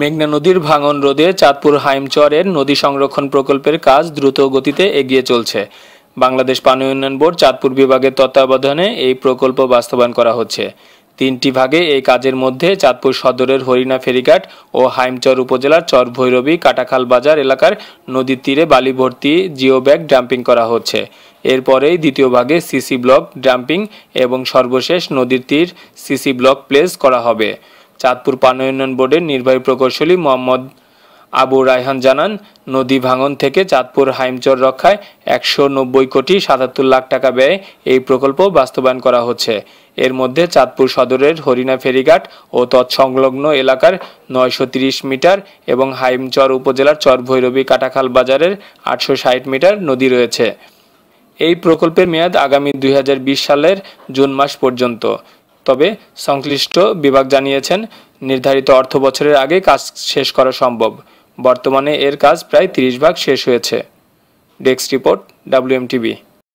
মেঘনা নদীর ভাঙন রোধে চাঁদপুর হাইমচরের নদী সংরক্ষণ প্রকল্পের কাজ দ্রুত গতিতে এগিয়ে চলছে বাংলাদেশ পানি উন্নয়ন বোর্ড চাঁদপুর বিভাগের তত্ত্বাবধানে এই প্রকল্প বাস্তবায়ন করা হচ্ছে তিনটি ভাগে এই কাজের মধ্যে চাঁদপুর সদরের হরিণা ফেরিঘাট ও হাইমচর উপজেলার চর ভৈরবী কাটাখাল বাজার এলাকার নদীর তীরে বালি ভর্তি জিও ব্যাগ ডাম্পিং করা হচ্ছে এরপরেই দ্বিতীয় ভাগে সিসি ব্লক ডাম্পিং এবং সর্বশেষ নদীর তীর সিসি ব্লক প্লেস করা হবে চাঁদপুর পান উন্নয়ন বোর্ডের নির্বাহী প্রকৌশলী মোহাম্মদ আবু রায়হান জানান নদী ভাঙন থেকে চাঁদপুর হাইমচর রক্ষায় একশো নব্বই কোটি সাতাত্তর লাখ টাকা ব্যয়ে এই প্রকল্প বাস্তবায়ন করা হচ্ছে এর মধ্যে চাঁদপুর সদরের হরিণা ফেরিঘাট ও তৎসংলগ্ন এলাকার নয়শো তিরিশ মিটার এবং হাইমচর উপজেলার চর ভৈরবী কাটাখাল বাজারের আটশো ষাট মিটার নদী রয়েছে এই প্রকল্পের মেয়াদ আগামী দুই সালের জুন মাস পর্যন্ত তবে সংশ্লিষ্ট বিভাগ জানিয়েছেন নির্ধারিত অর্থ বছরের আগে কাজ শেষ করা সম্ভব বর্তমানে এর কাজ প্রায় তিরিশ ভাগ শেষ হয়েছে ডেস্ক রিপোর্ট ডাব্লিউএমটিভি